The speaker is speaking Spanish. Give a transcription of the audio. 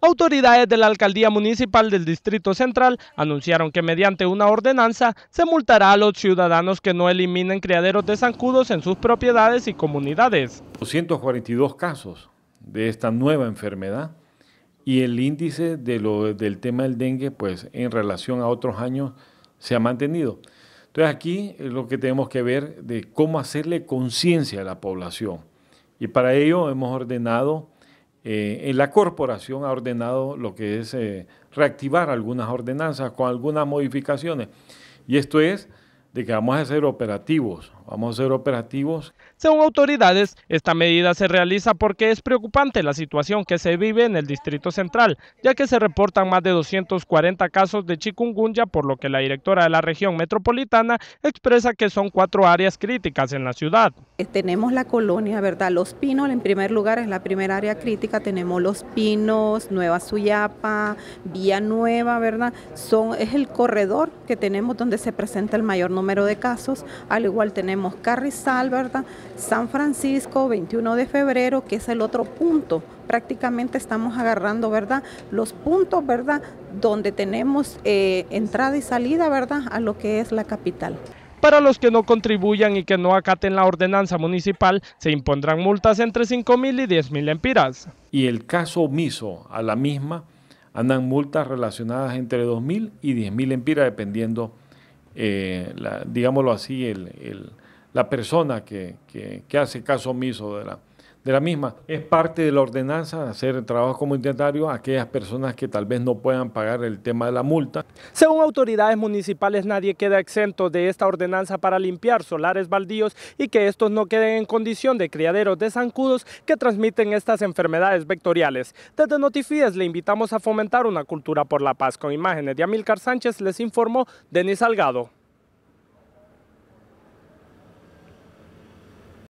Autoridades de la Alcaldía Municipal del Distrito Central anunciaron que mediante una ordenanza se multará a los ciudadanos que no eliminen criaderos de zancudos en sus propiedades y comunidades. 242 casos de esta nueva enfermedad y el índice de lo, del tema del dengue, pues en relación a otros años, se ha mantenido. Entonces aquí es lo que tenemos que ver de cómo hacerle conciencia a la población. Y para ello hemos ordenado eh, la corporación ha ordenado lo que es eh, reactivar algunas ordenanzas con algunas modificaciones. Y esto es de que vamos a ser operativos Vamos a ser operativos. Según autoridades, esta medida se realiza porque es preocupante la situación que se vive en el Distrito Central, ya que se reportan más de 240 casos de chikungunya, por lo que la directora de la región metropolitana expresa que son cuatro áreas críticas en la ciudad. Eh, tenemos la colonia, ¿verdad? Los Pinos, en primer lugar, es la primera área crítica. Tenemos Los Pinos, Nueva Suyapa, Vía Nueva, ¿verdad? Son, es el corredor que tenemos donde se presenta el mayor número de casos. Al igual tenemos Carrizal, ¿verdad? San Francisco, 21 de febrero, que es el otro punto. Prácticamente estamos agarrando, ¿verdad? Los puntos, ¿verdad? Donde tenemos eh, entrada y salida, ¿verdad? A lo que es la capital. Para los que no contribuyan y que no acaten la ordenanza municipal, se impondrán multas entre 5.000 y 10.000 empiras. Y el caso omiso a la misma, andan multas relacionadas entre 2.000 y 10.000 empiras, dependiendo eh, la, digámoslo así, el, la persona que, que, que hace caso omiso de la, de la misma. Es parte de la ordenanza hacer el trabajo comunitario a aquellas personas que tal vez no puedan pagar el tema de la multa. Según autoridades municipales, nadie queda exento de esta ordenanza para limpiar solares baldíos y que estos no queden en condición de criaderos de zancudos que transmiten estas enfermedades vectoriales. Desde Notifies le invitamos a fomentar una cultura por la paz. Con imágenes de Amilcar Sánchez les informó Denis Salgado.